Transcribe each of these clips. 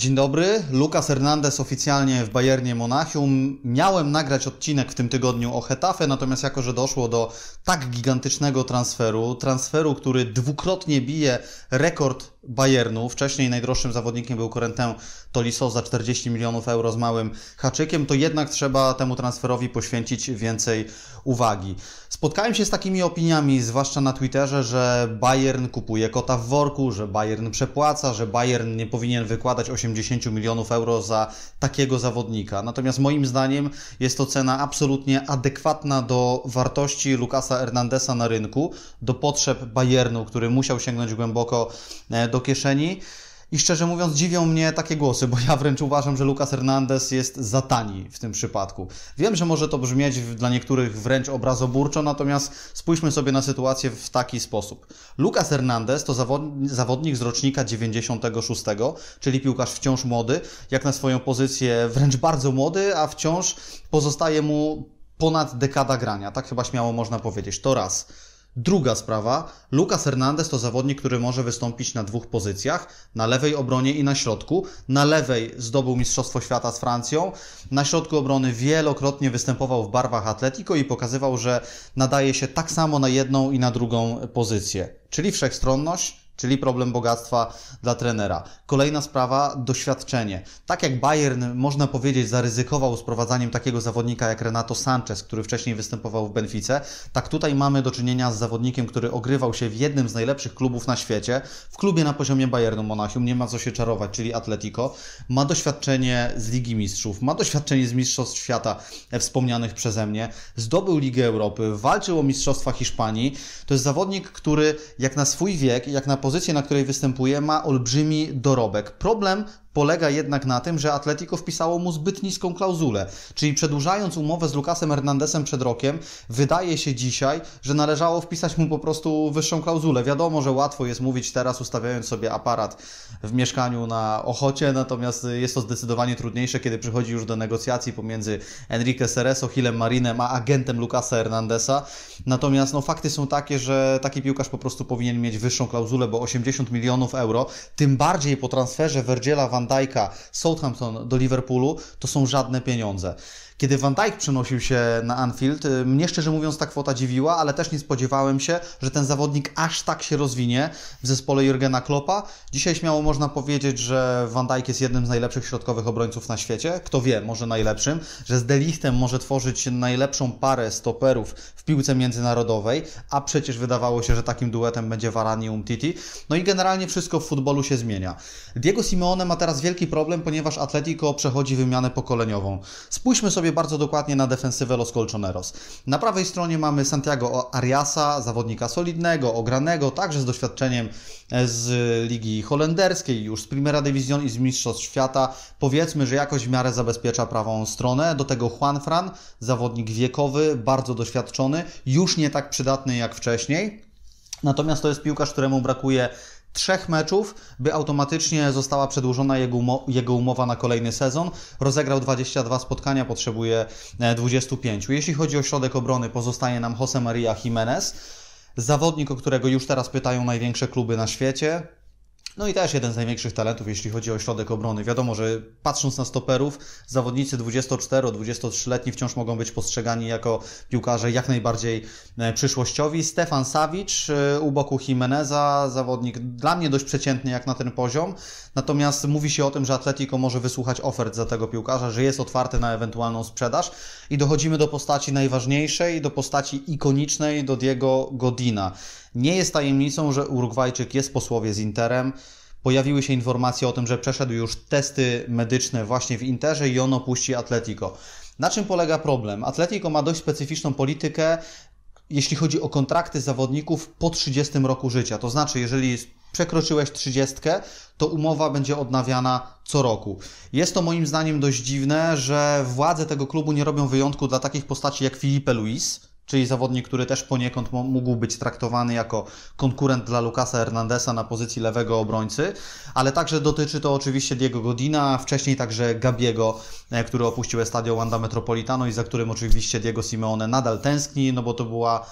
Dzień dobry, Lucas Hernandez oficjalnie w Bayernie Monachium. Miałem nagrać odcinek w tym tygodniu o Hetafe, natomiast jako, że doszło do tak gigantycznego transferu, transferu, który dwukrotnie bije rekord Bayernu. Wcześniej najdroższym zawodnikiem był Corentin Tolisso za 40 milionów euro z małym haczykiem, to jednak trzeba temu transferowi poświęcić więcej uwagi. Spotkałem się z takimi opiniami, zwłaszcza na Twitterze, że Bayern kupuje kota w worku, że Bayern przepłaca, że Bayern nie powinien wykładać 80 milionów euro za takiego zawodnika. Natomiast moim zdaniem jest to cena absolutnie adekwatna do wartości Lukasa Hernandesa na rynku, do potrzeb Bayernu, który musiał sięgnąć głęboko e, do kieszeni. I szczerze mówiąc, dziwią mnie takie głosy, bo ja wręcz uważam, że Lucas Hernandez jest za tani w tym przypadku. Wiem, że może to brzmieć dla niektórych wręcz obrazoburczo, natomiast spójrzmy sobie na sytuację w taki sposób. Lucas Hernandez to zawodnik z rocznika 96, czyli piłkarz wciąż młody, jak na swoją pozycję wręcz bardzo młody, a wciąż pozostaje mu ponad dekada grania, tak chyba śmiało można powiedzieć. To raz. Druga sprawa, Lucas Hernandez to zawodnik, który może wystąpić na dwóch pozycjach, na lewej obronie i na środku. Na lewej zdobył Mistrzostwo Świata z Francją, na środku obrony wielokrotnie występował w barwach Atletico i pokazywał, że nadaje się tak samo na jedną i na drugą pozycję, czyli wszechstronność, czyli problem bogactwa dla trenera. Kolejna sprawa, doświadczenie. Tak jak Bayern, można powiedzieć, zaryzykował sprowadzaniem takiego zawodnika jak Renato Sanchez, który wcześniej występował w Benfice, tak tutaj mamy do czynienia z zawodnikiem, który ogrywał się w jednym z najlepszych klubów na świecie, w klubie na poziomie Bayernu Monachium, nie ma co się czarować, czyli Atletico, ma doświadczenie z Ligi Mistrzów, ma doświadczenie z Mistrzostw Świata wspomnianych przeze mnie, zdobył Ligę Europy, walczył o Mistrzostwa Hiszpanii. To jest zawodnik, który jak na swój wiek, jak na poz- pozycję, na której występuje, ma olbrzymi dorobek. Problem polega jednak na tym, że Atletico wpisało mu zbyt niską klauzulę, czyli przedłużając umowę z Lukasem Hernandezem przed rokiem, wydaje się dzisiaj, że należało wpisać mu po prostu wyższą klauzulę. Wiadomo, że łatwo jest mówić teraz ustawiając sobie aparat w mieszkaniu na Ochocie, natomiast jest to zdecydowanie trudniejsze, kiedy przychodzi już do negocjacji pomiędzy Enrique Cereso, Hilem Marinem, a agentem Lukasa Hernandesa. Natomiast no, fakty są takie, że taki piłkarz po prostu powinien mieć wyższą klauzulę, bo 80 milionów euro, tym bardziej po transferze Werdziela Van Van Dijk'a, Southampton do Liverpoolu, to są żadne pieniądze. Kiedy Van Dijk przenosił się na Anfield, y, mnie szczerze mówiąc ta kwota dziwiła, ale też nie spodziewałem się, że ten zawodnik aż tak się rozwinie w zespole Jurgena Kloppa. Dzisiaj śmiało można powiedzieć, że Van Dijk jest jednym z najlepszych środkowych obrońców na świecie. Kto wie, może najlepszym, że z Delichtem może tworzyć najlepszą parę stoperów w piłce międzynarodowej, a przecież wydawało się, że takim duetem będzie Varane i Umtiti. No i generalnie wszystko w futbolu się zmienia. Diego Simeone ma teraz wielki problem, ponieważ Atletico przechodzi wymianę pokoleniową. Spójrzmy sobie sobie bardzo dokładnie na defensywę Los Colchoneros. Na prawej stronie mamy Santiago Ariasa, zawodnika solidnego, ogranego, także z doświadczeniem e, z Ligi Holenderskiej, już z Primera Division i z Mistrzostw Świata. Powiedzmy, że jakoś w miarę zabezpiecza prawą stronę. Do tego Juan Fran, zawodnik wiekowy, bardzo doświadczony, już nie tak przydatny jak wcześniej. Natomiast to jest piłkarz, któremu brakuje trzech meczów, by automatycznie została przedłużona jego, umo jego umowa na kolejny sezon. Rozegrał 22 spotkania, potrzebuje 25. E, Jeśli chodzi o środek obrony, pozostaje nam Jose Maria Jimenez, zawodnik, o którego już teraz pytają największe kluby na świecie. No i też jeden z największych talentów, jeśli chodzi o środek obrony. Wiadomo, że patrząc na stoperów, zawodnicy 24-23-letni wciąż mogą być postrzegani jako piłkarze jak najbardziej e, przyszłościowi. Stefan Sawicz e, u boku Jimeneza, zawodnik dla mnie dość przeciętny jak na ten poziom. Natomiast mówi się o tym, że Atletico może wysłuchać ofert za tego piłkarza, że jest otwarty na ewentualną sprzedaż. I dochodzimy do postaci najważniejszej, do postaci ikonicznej, do Diego Godina. Nie jest tajemnicą, że Urugwajczyk jest posłowie z Interem. Pojawiły się informacje o tym, że przeszedł już testy medyczne właśnie w Interze i on opuści Atletico. Na czym polega problem? Atletico ma dość specyficzną politykę, jeśli chodzi o kontrakty zawodników po 30 roku życia. To znaczy, jeżeli przekroczyłeś 30, to umowa będzie odnawiana co roku. Jest to moim zdaniem dość dziwne, że władze tego klubu nie robią wyjątku dla takich postaci jak Filipe Luis, czyli zawodnik, który też poniekąd mógł być traktowany jako konkurent dla Lukasa Hernandesa na pozycji lewego obrońcy, ale także dotyczy to oczywiście Diego Godina, wcześniej także Gabiego, e, który opuścił Estadio Wanda Metropolitano i za którym oczywiście Diego Simeone nadal tęskni, no bo to była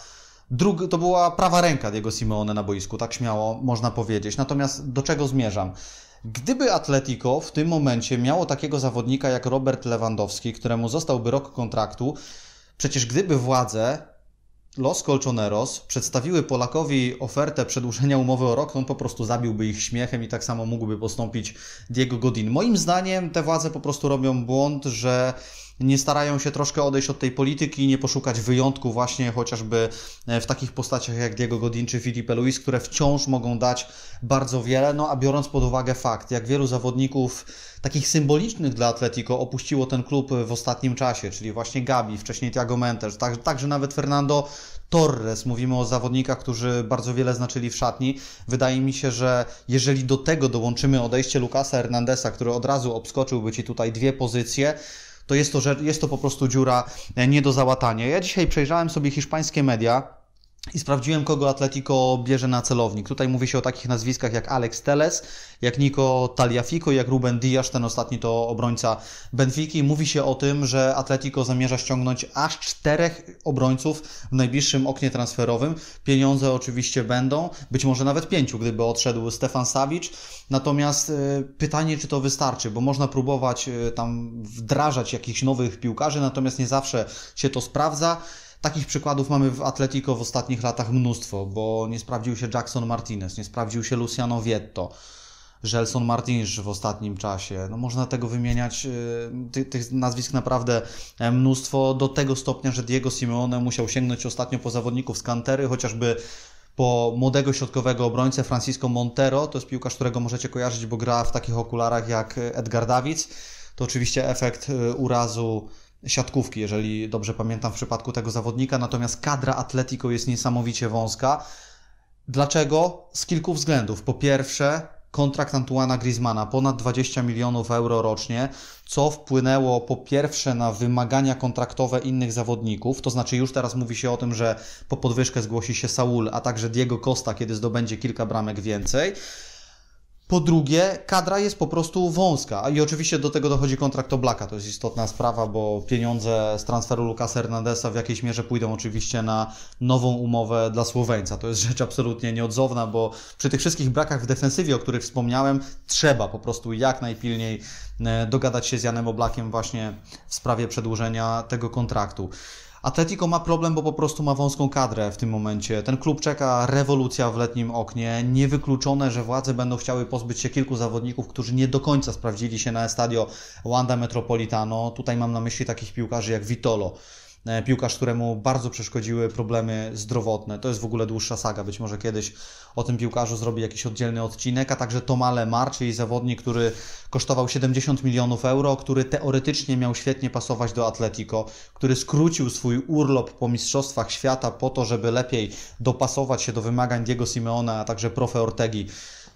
Drug, to była prawa ręka Diego Simeone na boisku, tak śmiało można powiedzieć. Natomiast do czego zmierzam? Gdyby Atletico w tym momencie miało takiego zawodnika jak Robert Lewandowski, któremu zostałby rok kontraktu, Przecież gdyby władze Los Colchoneros przedstawiły Polakowi ofertę przedłużenia umowy o rok, on po prostu zabiłby ich śmiechem i tak samo mógłby postąpić Diego Godin. Moim zdaniem te władze po prostu robią błąd, że nie starają się troszkę odejść od tej polityki i nie poszukać wyjątku właśnie chociażby e, w takich postaciach jak Diego Godin czy Filipe Luis, które wciąż mogą dać bardzo wiele, no a biorąc pod uwagę fakt, jak wielu zawodników takich symbolicznych dla Atletico opuściło ten klub w ostatnim czasie, czyli właśnie Gabi, wcześniej Thiago Mendes, tak, także nawet Fernando Torres. Mówimy o zawodnikach, którzy bardzo wiele znaczyli w szatni. Wydaje mi się, że jeżeli do tego dołączymy odejście Lukasa Hernandesa, który od razu obskoczyłby Ci tutaj dwie pozycje, to jest to, że jest to po prostu dziura e, nie do załatania. Ja dzisiaj przejrzałem sobie hiszpańskie media i sprawdziłem, kogo Atletico bierze na celownik. Tutaj mówi się o takich nazwiskach jak Alex Teles, jak Nico Taliafico, jak Ruben Dias, ten ostatni to obrońca Benfiki. Mówi się o tym, że Atletico zamierza ściągnąć aż czterech obrońców w najbliższym oknie transferowym. Pieniądze oczywiście będą, być może nawet pięciu, gdyby odszedł Stefan Savic. Natomiast y, pytanie, czy to wystarczy, bo można próbować y, tam wdrażać jakichś nowych piłkarzy, natomiast nie zawsze się to sprawdza. Takich przykładów mamy w Atletico w ostatnich latach mnóstwo, bo nie sprawdził się Jackson Martinez, nie sprawdził się Luciano Vietto, Gelson Martins w ostatnim czasie. No można tego wymieniać, y, ty, tych nazwisk naprawdę e, mnóstwo, do tego stopnia, że Diego Simeone musiał sięgnąć ostatnio po zawodników z kantery, chociażby po młodego środkowego obrońcę Francisco Montero. To jest piłkarz, którego możecie kojarzyć, bo gra w takich okularach jak Edgar Dawid. To oczywiście efekt y, urazu siatkówki, jeżeli dobrze pamiętam w przypadku tego zawodnika, natomiast kadra Atletico jest niesamowicie wąska. Dlaczego? Z kilku względów. Po pierwsze, kontrakt Antuana Griezmana ponad 20 milionów euro rocznie, co wpłynęło po pierwsze na wymagania kontraktowe innych zawodników, to znaczy już teraz mówi się o tym, że po podwyżkę zgłosi się Saul, a także Diego Costa, kiedy zdobędzie kilka bramek więcej. Po drugie, kadra jest po prostu wąska. I oczywiście do tego dochodzi kontrakt Oblaka. To jest istotna sprawa, bo pieniądze z transferu Lukasa Hernandesa w jakiejś mierze pójdą oczywiście na nową umowę dla Słoweńca. To jest rzecz absolutnie nieodzowna, bo przy tych wszystkich brakach w defensywie, o których wspomniałem, trzeba po prostu jak najpilniej e, dogadać się z Janem Oblakiem właśnie w sprawie przedłużenia tego kontraktu. Atletico ma problem, bo po prostu ma wąską kadrę w tym momencie. Ten klub czeka rewolucja w letnim oknie. Niewykluczone, że władze będą chciały pozbyć się kilku zawodników, którzy nie do końca sprawdzili się na stadio Wanda Metropolitano. Tutaj mam na myśli takich piłkarzy jak Vitolo, E, piłkarz, któremu bardzo przeszkodziły problemy zdrowotne. To jest w ogóle dłuższa saga, być może kiedyś o tym piłkarzu zrobi jakiś oddzielny odcinek, a także Tomale Mar, czyli zawodnik, który kosztował 70 milionów euro, który teoretycznie miał świetnie pasować do Atletico, który skrócił swój urlop po Mistrzostwach Świata po to, żeby lepiej dopasować się do wymagań Diego Simeona, a także Profe Ortegi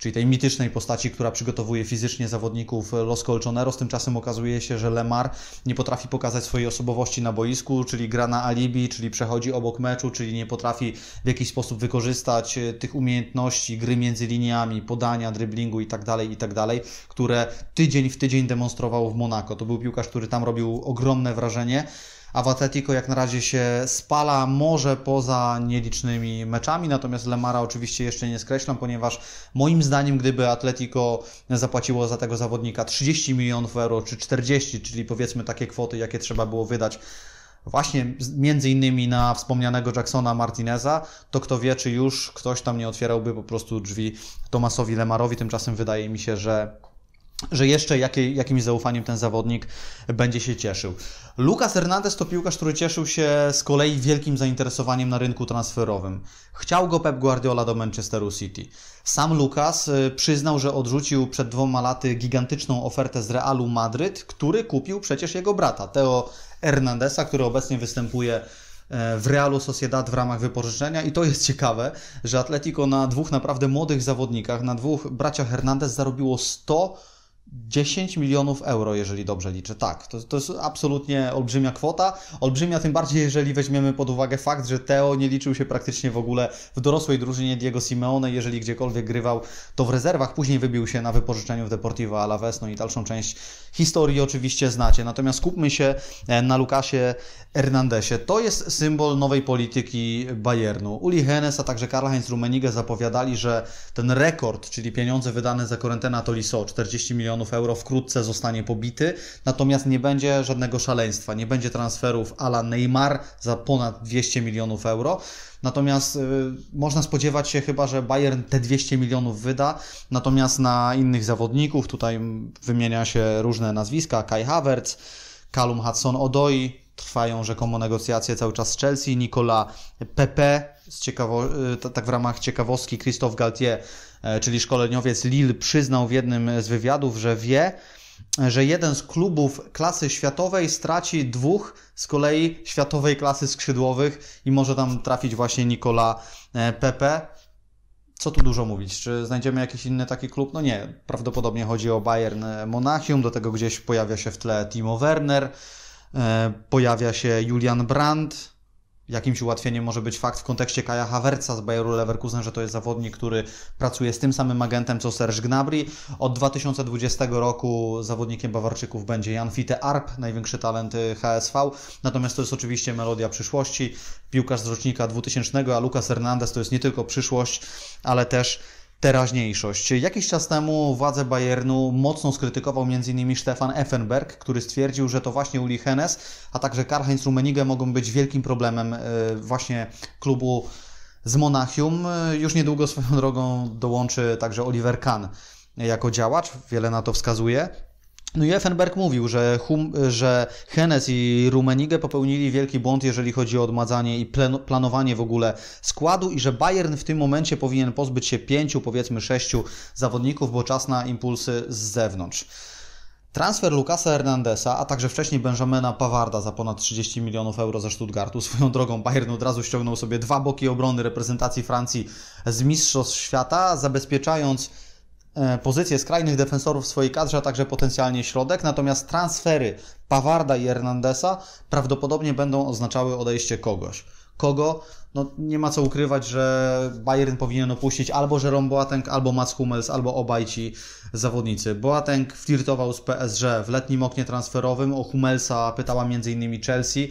czyli tej mitycznej postaci, która przygotowuje fizycznie zawodników e, Los Colchoneros. Tymczasem okazuje się, że Lemar nie potrafi pokazać swojej osobowości na boisku, czyli gra na alibi, czyli przechodzi obok meczu, czyli nie potrafi w jakiś sposób wykorzystać e, tych umiejętności gry między liniami, podania, dryblingu itd., tak itd., tak które tydzień w tydzień demonstrował w Monako. To był piłkarz, który tam robił ogromne wrażenie a w Atletico jak na razie się spala, może poza nielicznymi meczami, natomiast Lemara oczywiście jeszcze nie skreślam, ponieważ moim zdaniem gdyby Atletico zapłaciło za tego zawodnika 30 milionów euro czy 40, czyli powiedzmy takie kwoty, jakie trzeba było wydać właśnie między innymi na wspomnianego Jacksona Martineza, to kto wie, czy już ktoś tam nie otwierałby po prostu drzwi Tomasowi Lemarowi. Tymczasem wydaje mi się, że że jeszcze jakiej, jakimś zaufaniem ten zawodnik będzie się cieszył. Lucas Hernandez to piłkarz, który cieszył się z kolei wielkim zainteresowaniem na rynku transferowym. Chciał go Pep Guardiola do Manchesteru City. Sam Lucas y, przyznał, że odrzucił przed dwoma laty gigantyczną ofertę z Realu Madryt, który kupił przecież jego brata, Teo Hernandeza, który obecnie występuje e, w Realu Sociedad w ramach wypożyczenia i to jest ciekawe, że Atletico na dwóch naprawdę młodych zawodnikach, na dwóch braciach Hernandez zarobiło 100 10 milionów euro, jeżeli dobrze liczę. Tak, to, to jest absolutnie olbrzymia kwota. Olbrzymia tym bardziej, jeżeli weźmiemy pod uwagę fakt, że Teo nie liczył się praktycznie w ogóle w dorosłej drużynie Diego Simeone. Jeżeli gdziekolwiek grywał, to w rezerwach. Później wybił się na wypożyczeniu w Deportivo Alaves. No i dalszą część historii oczywiście znacie. Natomiast skupmy się e, na Lukasie Hernandezie. To jest symbol nowej polityki Bayernu. Uli Hennes, a także Karl-Heinz Rummenigge zapowiadali, że ten rekord, czyli pieniądze wydane za Corentena Toliso, 40 milionów milionów euro wkrótce zostanie pobity, natomiast nie będzie żadnego szaleństwa, nie będzie transferów ala Neymar za ponad 200 milionów euro. Natomiast y, można spodziewać się chyba, że Bayern te 200 milionów wyda, natomiast na innych zawodników, tutaj wymienia się różne nazwiska, Kai Havertz, Kalum Hudson-Odoi, Trwają rzekomo negocjacje cały czas z Chelsea. Nicola Pepe, ciekawo, y, tak w ramach ciekawostki, Christophe Galtier, e, czyli szkoleniowiec Lille, przyznał w jednym z wywiadów, że wie, że jeden z klubów klasy światowej straci dwóch z kolei światowej klasy skrzydłowych i może tam trafić właśnie Nicola e, Pepe. Co tu dużo mówić? Czy znajdziemy jakiś inny taki klub? No nie, prawdopodobnie chodzi o Bayern e, Monachium, do tego gdzieś pojawia się w tle Timo Werner. E, pojawia się Julian Brandt. Jakimś ułatwieniem może być fakt w kontekście Kaja Hawerca z Bayeru Leverkusen, że to jest zawodnik, który pracuje z tym samym agentem co Serge Gnabry. Od 2020 roku zawodnikiem Bawarczyków będzie Jan Fite Arp, największy talent y, HSV. Natomiast to jest oczywiście melodia przyszłości. Piłkarz z rocznika 2000, a Lucas Hernandez to jest nie tylko przyszłość, ale też teraźniejszość. Jakiś czas temu władze Bayernu mocno skrytykował m.in. Stefan Effenberg, który stwierdził, że to właśnie Uli Hennes, a także Karl-Heinz Rummenigge mogą być wielkim problemem e, właśnie klubu z Monachium. E, już niedługo swoją drogą dołączy także Oliver Kahn jako działacz, wiele na to wskazuje. No i Effenberg mówił, że, hum, że Hennes i Rummenigge popełnili wielki błąd, jeżeli chodzi o odmadzanie i plen, planowanie w ogóle składu i że Bayern w tym momencie powinien pozbyć się pięciu, powiedzmy sześciu zawodników, bo czas na impulsy z zewnątrz. Transfer Lukasa Hernandesa, a także wcześniej Benjamina Pawarda za ponad 30 milionów euro ze Stuttgartu. Swoją drogą Bayern od razu ściągnął sobie dwa boki obrony reprezentacji Francji z Mistrzostw Świata, zabezpieczając E, pozycję skrajnych defensorów w swojej kadrze, a także potencjalnie środek, natomiast transfery Pawarda i Hernandesa prawdopodobnie będą oznaczały odejście kogoś. Kogo? No nie ma co ukrywać, że Bayern powinien opuścić albo Jerome Boateng, albo Mats Hummels, albo obaj ci zawodnicy. Boateng flirtował z PSG w letnim oknie transferowym, o Hummelsa pytała m.in. Chelsea.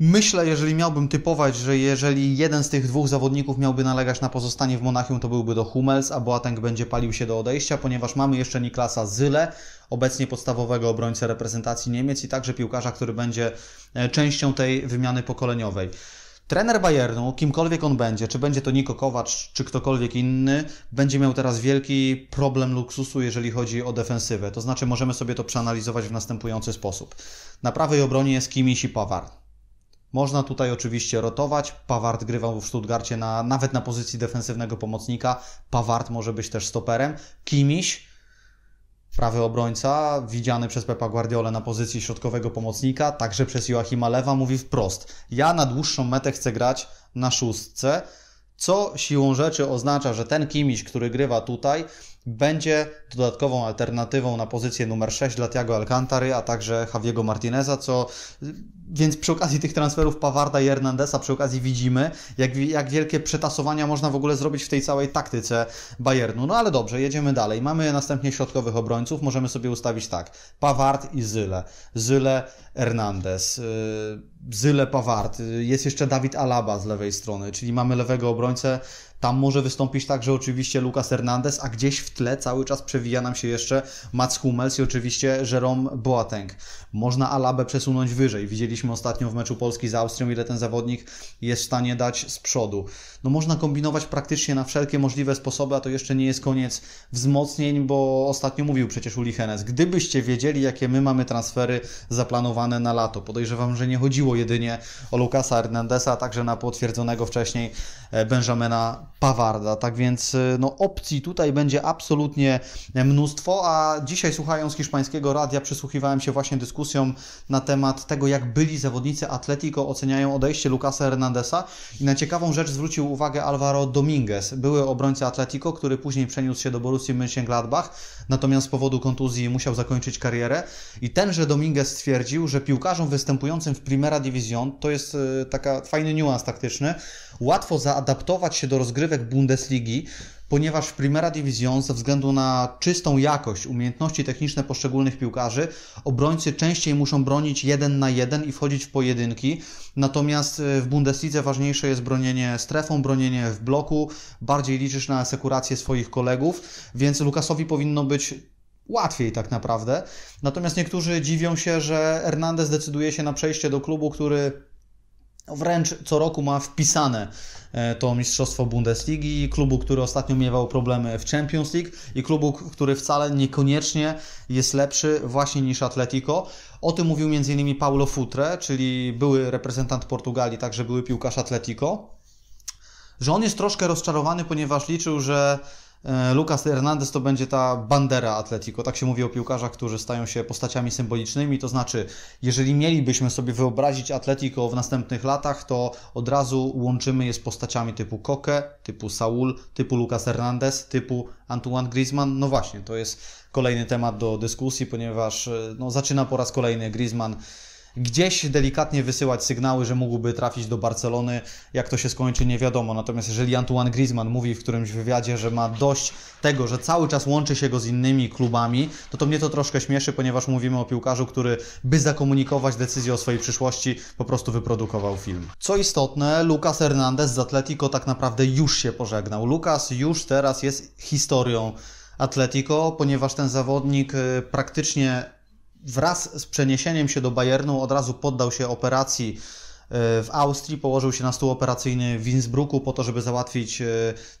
Myślę, jeżeli miałbym typować, że jeżeli jeden z tych dwóch zawodników miałby nalegać na pozostanie w Monachium, to byłby do Hummels, a Boateng będzie palił się do odejścia, ponieważ mamy jeszcze Niklasa Zyle, obecnie podstawowego obrońcę reprezentacji Niemiec i także piłkarza, który będzie e, częścią tej wymiany pokoleniowej. Trener Bayernu, kimkolwiek on będzie, czy będzie to Niko Kowacz, czy ktokolwiek inny, będzie miał teraz wielki problem luksusu, jeżeli chodzi o defensywę. To znaczy, możemy sobie to przeanalizować w następujący sposób. Na prawej obronie jest Kimi i Pawar. Można tutaj oczywiście rotować. Pawart grywał w Stuttgarcie na, nawet na pozycji defensywnego pomocnika. Pawart może być też stoperem. Kimiś, prawy obrońca, widziany przez Pepa Guardiola na pozycji środkowego pomocnika, także przez Joachima Lewa, mówi wprost: Ja na dłuższą metę chcę grać na szóstce. Co siłą rzeczy oznacza, że ten Kimiś, który grywa tutaj, będzie dodatkową alternatywą na pozycję numer 6 dla Tiago Alcantary, a także Javiego Martineza, co więc przy okazji tych transferów Pawarda i Hernandeza przy okazji widzimy, jak, jak wielkie przetasowania można w ogóle zrobić w tej całej taktyce Bayernu. No ale dobrze, jedziemy dalej. Mamy następnie środkowych obrońców, możemy sobie ustawić tak. Paward i Zyle. Zyle, Hernandez. Yy Zyle Pawart, jest jeszcze Dawid Alaba z lewej strony, czyli mamy lewego obrońcę. Tam może wystąpić także oczywiście Lucas Hernandez, a gdzieś w tle cały czas przewija nam się jeszcze Mats Hummels i oczywiście Jerome Boateng. Można Alabę przesunąć wyżej. Widzieliśmy ostatnio w meczu Polski z Austrią, ile ten zawodnik jest w stanie dać z przodu. No można kombinować praktycznie na wszelkie możliwe sposoby, a to jeszcze nie jest koniec wzmocnień, bo ostatnio mówił przecież Uli Henes. Gdybyście wiedzieli, jakie my mamy transfery zaplanowane na lato, podejrzewam, że nie chodziło chodziło jedynie o Lukasa Hernandeza, a także na potwierdzonego wcześniej e, Benjamina Pawarda. Tak więc e, no, opcji tutaj będzie absolutnie mnóstwo, a dzisiaj słuchając hiszpańskiego radia przysłuchiwałem się właśnie dyskusjom na temat tego, jak byli zawodnicy Atletico oceniają odejście Lukasa Hernandeza i na ciekawą rzecz zwrócił uwagę Alvaro Dominguez, były obrońca Atletico, który później przeniósł się do Borussii Mönchengladbach, natomiast z powodu kontuzji musiał zakończyć karierę i tenże Dominguez stwierdził, że piłkarzom występującym w Primera Division, to jest y, taka fajny niuans taktyczny, łatwo zaadaptować się do rozgrywek Bundesligi, ponieważ w Primera Division ze względu na czystą jakość, umiejętności techniczne poszczególnych piłkarzy, obrońcy częściej muszą bronić jeden na jeden i wchodzić w pojedynki, natomiast y, w Bundeslidze ważniejsze jest bronienie strefą, bronienie w bloku, bardziej liczysz na asekurację swoich kolegów, więc Lukasowi powinno być łatwiej tak naprawdę. Natomiast niektórzy dziwią się, że Hernandez decyduje się na przejście do klubu, który wręcz co roku ma wpisane e, to mistrzostwo Bundesligi, klubu, który ostatnio miewał problemy w Champions League i klubu, który wcale niekoniecznie jest lepszy właśnie niż Atletico. O tym mówił m.in. Paulo Futre, czyli były reprezentant Portugalii, także były piłkarz Atletico, że on jest troszkę rozczarowany, ponieważ liczył, że E, Lucas Hernandez to będzie ta bandera Atletico. Tak się mówi o piłkarzach, którzy stają się postaciami symbolicznymi. To znaczy, jeżeli mielibyśmy sobie wyobrazić Atletico w następnych latach, to od razu łączymy je z postaciami typu Koke, typu Saul, typu Lucas Hernandez, typu Antoine Griezmann. No właśnie, to jest kolejny temat do dyskusji, ponieważ e, no, zaczyna po raz kolejny Griezmann gdzieś delikatnie wysyłać sygnały, że mógłby trafić do Barcelony. Jak to się skończy, nie wiadomo. Natomiast jeżeli Antoine Griezmann mówi w którymś wywiadzie, że ma dość tego, że cały czas łączy się go z innymi klubami, to no to mnie to troszkę śmieszy, ponieważ mówimy o piłkarzu, który by zakomunikować decyzję o swojej przyszłości, po prostu wyprodukował film. Co istotne, Lucas Hernandez z Atletico tak naprawdę już się pożegnał. Lucas już teraz jest historią Atletico, ponieważ ten zawodnik y, praktycznie wraz z przeniesieniem się do Bayernu od razu poddał się operacji e, w Austrii, położył się na stół operacyjny w Innsbrucku po to, żeby załatwić e,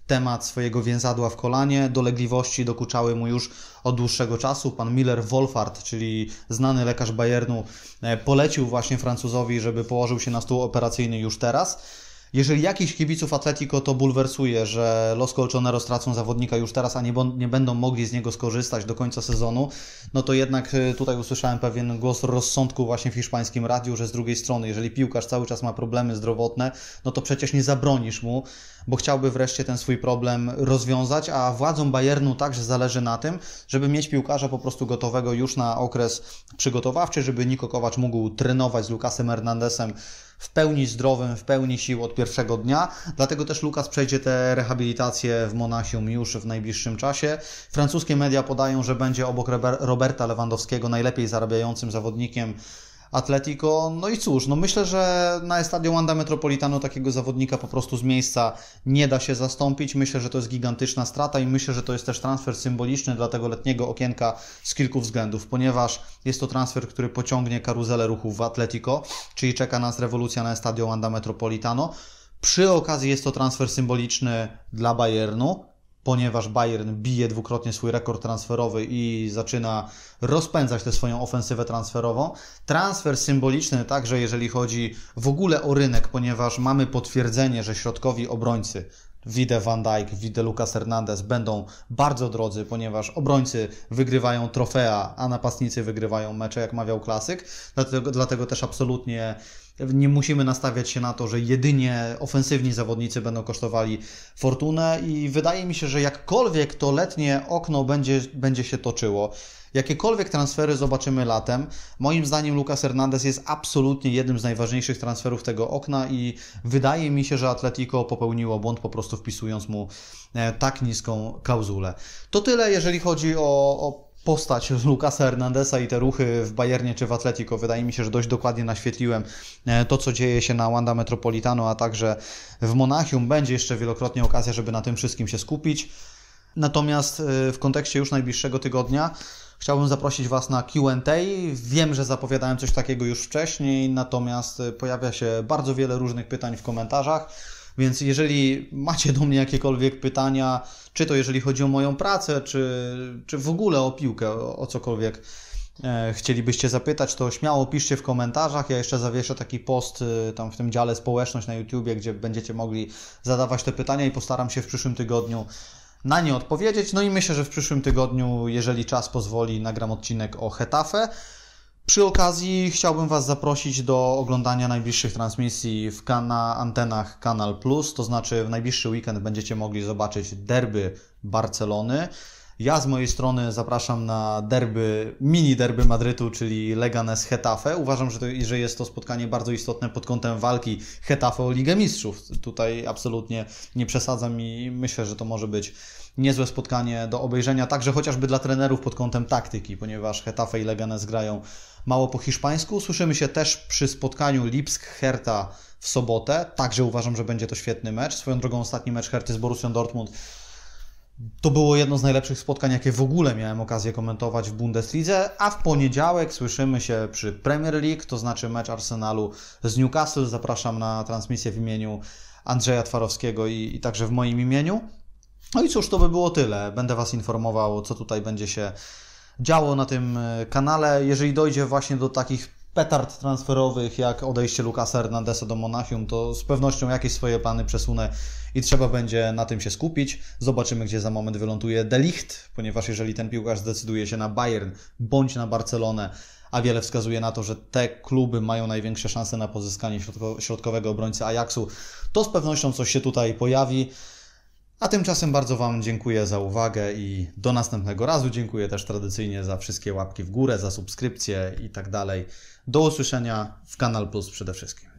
temat swojego więzadła w kolanie. Dolegliwości dokuczały mu już od dłuższego czasu. Pan Miller Wolfart, czyli znany lekarz Bayernu, e, polecił właśnie Francuzowi, żeby położył się na stół operacyjny już teraz. Jeżeli jakiś kibiców Atletico to bulwersuje, że Los Colchoneros stracą zawodnika już teraz, a nie, nie, będą mogli z niego skorzystać do końca sezonu, no to jednak y, tutaj usłyszałem pewien głos rozsądku właśnie w hiszpańskim radiu, że z drugiej strony, jeżeli piłkarz cały czas ma problemy zdrowotne, no to przecież nie zabronisz mu, bo chciałby wreszcie ten swój problem rozwiązać, a władzom Bayernu także zależy na tym, żeby mieć piłkarza po prostu gotowego już na okres przygotowawczy, żeby Niko Kowacz mógł trenować z Lukasem Hernandezem w pełni zdrowym, w pełni sił od pierwszego dnia. Dlatego też Lukas przejdzie tę rehabilitację w Monachium już w najbliższym czasie. Francuskie media podają, że będzie obok Roberta Lewandowskiego najlepiej zarabiającym zawodnikiem Atletico. No i cóż, no myślę, że na Estadio Wanda Metropolitano takiego zawodnika po prostu z miejsca nie da się zastąpić. Myślę, że to jest gigantyczna strata i myślę, że to jest też transfer symboliczny dla tego letniego okienka z kilku względów, ponieważ jest to transfer, który pociągnie karuzelę ruchów w Atletico, czyli czeka nas rewolucja na Estadio Wanda Metropolitano. Przy okazji jest to transfer symboliczny dla Bayernu, ponieważ Bayern bije dwukrotnie swój rekord transferowy i zaczyna rozpędzać tę swoją ofensywę transferową. Transfer symboliczny także, jeżeli chodzi w ogóle o rynek, ponieważ mamy potwierdzenie, że środkowi obrońcy Widzę Van Dijk, widzę Lucas Hernandez będą bardzo drodzy, ponieważ obrońcy wygrywają trofea, a napastnicy wygrywają mecze, jak mawiał klasyk. Dlatego, dlatego też absolutnie nie musimy nastawiać się na to, że jedynie ofensywni zawodnicy będą kosztowali fortunę i wydaje mi się, że jakkolwiek to letnie okno będzie, będzie się toczyło, jakiekolwiek transfery zobaczymy latem, moim zdaniem Lucas Hernandez jest absolutnie jednym z najważniejszych transferów tego okna i wydaje mi się, że Atletico popełniło błąd po prostu wpisując mu e, tak niską klauzulę. To tyle, jeżeli chodzi o, o postać Lukasa Hernandeza i te ruchy w Bayernie czy w Atletico. Wydaje mi się, że dość dokładnie naświetliłem e, to, co dzieje się na Wanda Metropolitano, a także w Monachium. Będzie jeszcze wielokrotnie okazja, żeby na tym wszystkim się skupić. Natomiast e, w kontekście już najbliższego tygodnia chciałbym zaprosić Was na QA. Wiem, że zapowiadałem coś takiego już wcześniej, natomiast e, pojawia się bardzo wiele różnych pytań w komentarzach. Więc jeżeli macie do mnie jakiekolwiek pytania, czy to jeżeli chodzi o moją pracę, czy, czy w ogóle o piłkę, o, o cokolwiek e, chcielibyście zapytać, to śmiało piszcie w komentarzach. Ja jeszcze zawieszę taki post e, tam w tym dziale społeczność na YouTubie, gdzie będziecie mogli zadawać te pytania i postaram się w przyszłym tygodniu na nie odpowiedzieć. No i myślę, że w przyszłym tygodniu, jeżeli czas pozwoli, nagram odcinek o Hetafe. Przy okazji chciałbym Was zaprosić do oglądania najbliższych transmisji w na antenach Kanal Plus, to znaczy w najbliższy weekend będziecie mogli zobaczyć derby Barcelony. Ja z mojej strony zapraszam na derby, mini derby Madrytu, czyli Leganes Hetafe. Uważam, że, to, że jest to spotkanie bardzo istotne pod kątem walki Hetafe o Ligę Mistrzów. Tutaj absolutnie nie przesadzam i myślę, że to może być niezłe spotkanie do obejrzenia, także chociażby dla trenerów pod kątem taktyki, ponieważ Hetafe i Leganes grają mało po hiszpańsku. Słyszymy się też przy spotkaniu Lipsk-Herta w sobotę. Także uważam, że będzie to świetny mecz. Swoją drogą ostatni mecz Herty z Borussią Dortmund to było jedno z najlepszych spotkań, jakie w ogóle miałem okazję komentować w Bundeslidze, a w poniedziałek słyszymy się przy Premier League, to znaczy mecz Arsenalu z Newcastle. Zapraszam na transmisję w imieniu Andrzeja Twarowskiego i, i także w moim imieniu. No i cóż, to by było tyle. Będę Was informował, co tutaj będzie się działo na tym e, kanale. Jeżeli dojdzie właśnie do takich petard transferowych, jak odejście Lukasa Hernandesa do Monachium, to z pewnością jakieś swoje plany przesunę i trzeba będzie na tym się skupić. Zobaczymy, gdzie za moment wyląduje Delicht, ponieważ jeżeli ten piłkarz zdecyduje się na Bayern bądź na Barcelonę, a wiele wskazuje na to, że te kluby mają największe szanse na pozyskanie środkowego obrońcy Ajaxu, to z pewnością coś się tutaj pojawi. A tymczasem bardzo Wam dziękuję za uwagę i do następnego razu. Dziękuję też tradycyjnie za wszystkie łapki w górę, za subskrypcje i tak dalej. Do usłyszenia w Kanal Plus przede wszystkim.